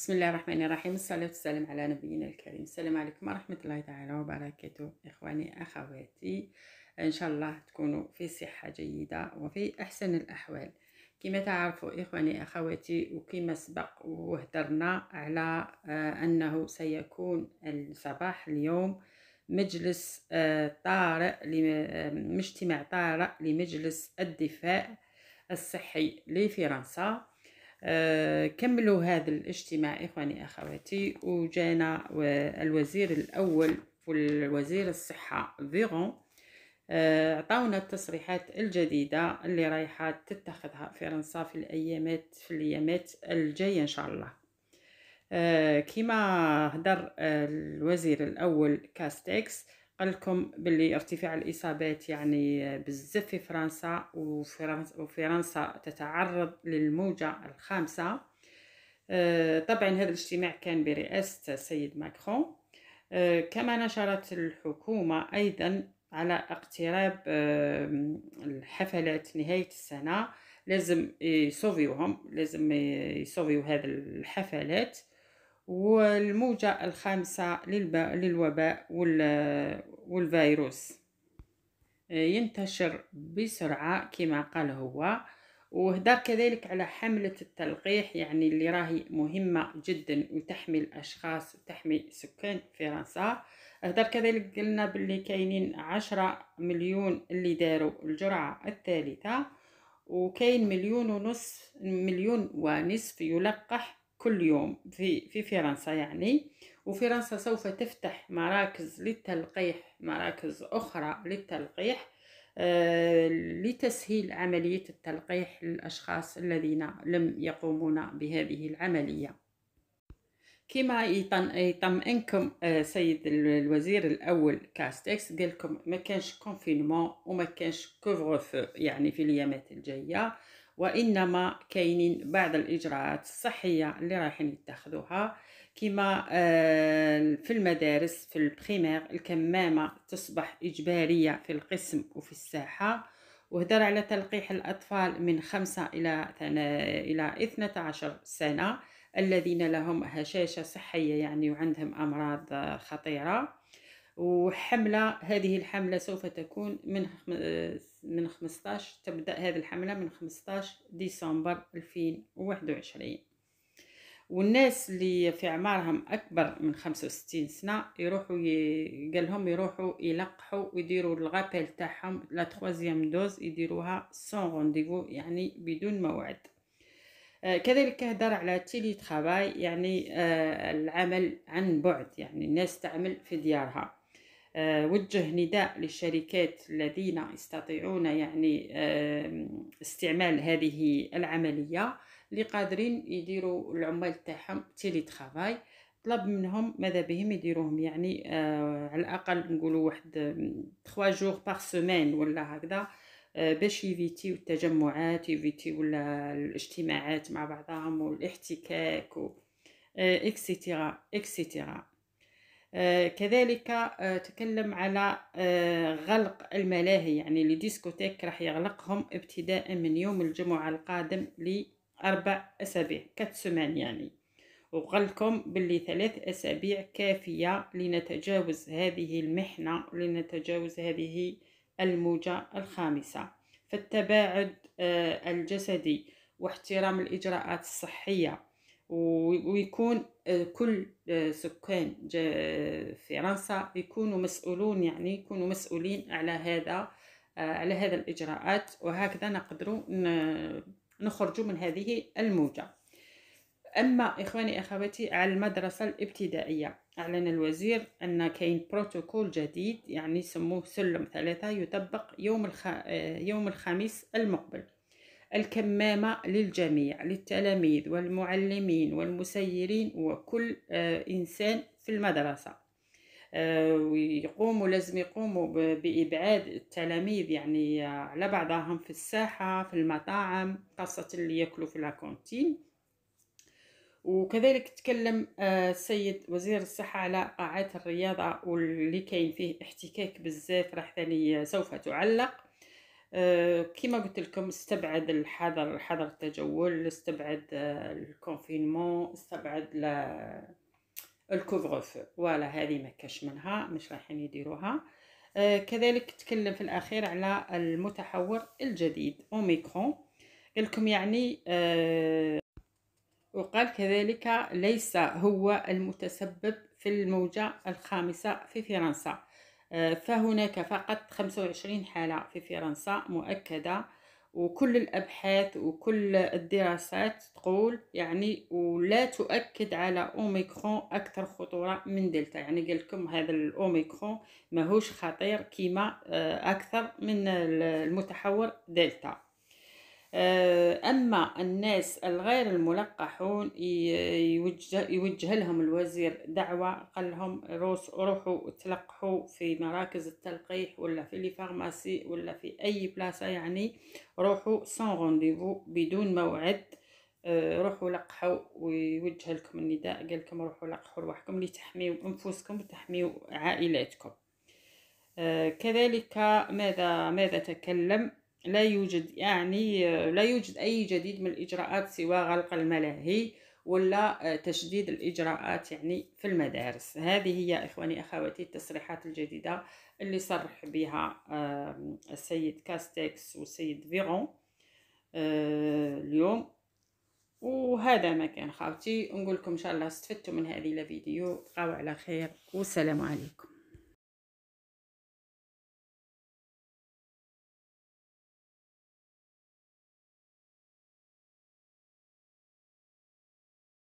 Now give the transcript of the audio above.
بسم الله الرحمن الرحيم الصلاة والسلام على نبينا الكريم السلام عليكم ورحمة الله تعالى وبركاته إخواني أخواتي إن شاء الله تكونوا في صحة جيدة وفي أحسن الأحوال كما تعرفوا إخواني أخواتي وكما سبق وهدرنا على آه، أنه سيكون الصباح اليوم مجلس آه، طارئ اجتماع آه، طارئ لمجلس الدفاع الصحي لفرنسا آه، كملوا هذا الاجتماع إخواني أخواتي وجانا الوزير الأول والوزير الصحة فيغون آه، عطاونا التصريحات الجديدة اللي رايحة تتخذها فرنسا في الأيامات في الأيامات الجاية إن شاء الله آه، كما هدر الوزير الأول كاستكس قلكم باللي ارتفاع الإصابات يعني بزاف في فرنسا وفرنسا تتعرض للموجة الخامسة آه، طبعا هذا الاجتماع كان برئاسة السيد ماكرون آه، كما نشرت الحكومة أيضا على اقتراب آه، الحفلات نهاية السنة لازم يصوفيوهم لازم يصوفيو هذه الحفلات والموجة الخامسة للوباء والفيروس ينتشر بسرعة كما قال هو وهدر كذلك على حملة التلقيح يعني اللي راهي مهمة جدا وتحمي الأشخاص وتحمي سكان فرنسا هدر كذلك قلنا باللي كاينين عشرة مليون اللي داروا الجرعة الثالثة وكاين مليون ونصف مليون ونصف يلقح كل يوم في في فرنسا يعني وفرنسا سوف تفتح مراكز للتلقيح مراكز أخرى للتلقيح آه، لتسهيل عملية التلقيح للأشخاص الذين لم يقومون بهذه العملية كما يطمئنكم آه، سيد الوزير الأول كاستكس قال لكم ما كانش كونفينمون وما كانش كوفر يعني في الأيامات الجاية وانما كاينين بعض الاجراءات الصحيه اللي رايحين يتخذوها كما آه، في المدارس في البريمير الكمامه تصبح اجباريه في القسم وفي الساحه وهدر على تلقيح الأطفال من خمسة إلى إلى 12 سنة الذين لهم هشاشة صحية يعني وعندهم أمراض خطيرة وحملة هذه الحملة سوف تكون من آه، من 15 تبدأ هذه الحملة من 15 ديسمبر 2021 والناس اللي في اعمارهم اكبر من 65 سنه يروحوا ي... قال لهم يروحوا يلقحوا ويديروا الغابيل تاعهم لا تروازيام دوز يديروها سون رونديفو يعني بدون موعد آه، كذلك هدر على تيلي ترافاي يعني آه، العمل عن بعد يعني الناس تعمل في ديارها آه، وجه نداء للشركات الذين يستطيعون يعني استعمال هذه العملية اللي قادرين يديروا العمال تاعهم تيلي ترافاي طلب منهم ماذا بهم يديروهم يعني آه، على الاقل نقولوا واحد 3 جوغ بار سيمين ولا هكذا آه، باش يفيتيو التجمعات يفيتيو ولا الاجتماعات مع بعضهم والاحتكاك و اكسيتيرا اكسيتيرا آه، كذلك آه، تكلم على آه، غلق الملاهي يعني الديسكوتيك راح يغلقهم ابتداء من يوم الجمعة القادم لأربع أسابيع كات يعني وقالكم باللي ثلاث أسابيع كافية لنتجاوز هذه المحنة لنتجاوز هذه الموجة الخامسة فالتباعد الجسدي واحترام الإجراءات الصحية ويكون آه، كل آه، سكان آه، فرنسا يكونوا مسؤولون يعني يكونوا مسؤولين على هذا على هذا الإجراءات وهكذا نقدروا نخرجوا من هذه الموجة أما إخواني أخواتي على المدرسة الابتدائية أعلن الوزير أن كاين بروتوكول جديد يعني سموه سلم ثلاثة يطبق يوم, الخ... يوم الخميس المقبل الكمامة للجميع للتلاميذ والمعلمين والمسيرين وكل آه، إنسان في المدرسة آه، ويقوموا لازم يقوموا بإبعاد التلاميذ يعني على بعضهم في الساحة في المطاعم خاصة اللي يأكلوا في لاكونتين وكذلك تكلم آه، السيد وزير الصحة على قاعات الرياضة واللي كاين فيه احتكاك بزاف راح ثاني سوف تعلق آه، كما قلت لكم استبعد الحظر حظر التجول استبعد آه، الكونفينمون استبعد الكوفغ فو فوالا هذه ما كاش منها مش رايحين يديروها آه، كذلك تكلم في الاخير على المتحور الجديد اوميكرون قال لكم يعني وقال كذلك ليس هو المتسبب في الموجة الخامسة في فرنسا آه، فهناك فقط 25 حالة في فرنسا مؤكدة وكل الأبحاث وكل الدراسات تقول يعني ولا تؤكد على أوميكرون أكثر خطورة من دلتا يعني قال لكم هذا الأوميكرون ماهوش خطير كيما آه، أكثر من المتحور دلتا آه، أما الناس الغير الملقحون يوجه, يوجه لهم الوزير دعوة قال لهم روحوا تلقحوا في مراكز التلقيح ولا في لي فارماسي ولا في أي بلاصة يعني روحوا سان رونديفو بدون موعد آه، روحوا لقحوا ويوجه لكم النداء قال لكم روحوا لقحوا رواحكم لتحميو أنفسكم وتحميو عائلاتكم آه، كذلك ماذا ماذا تكلم لا يوجد يعني لا يوجد أي جديد من الإجراءات سوى غلق الملاهي ولا آه، تشديد الإجراءات يعني في المدارس هذه هي إخواني أخواتي التصريحات الجديدة اللي صرح بها السيد كاستكس والسيد فيغون آه، اليوم وهذا ما كان خاوتي نقول لكم ان شاء الله استفدتوا من هذه الفيديو بقاو على خير والسلام عليكم